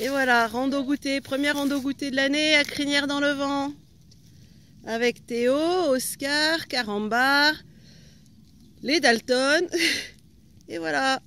Et voilà, rando goûter, première rando goûter de l'année à Crinière dans le vent. Avec Théo, Oscar, Carambar, les Dalton. Et voilà.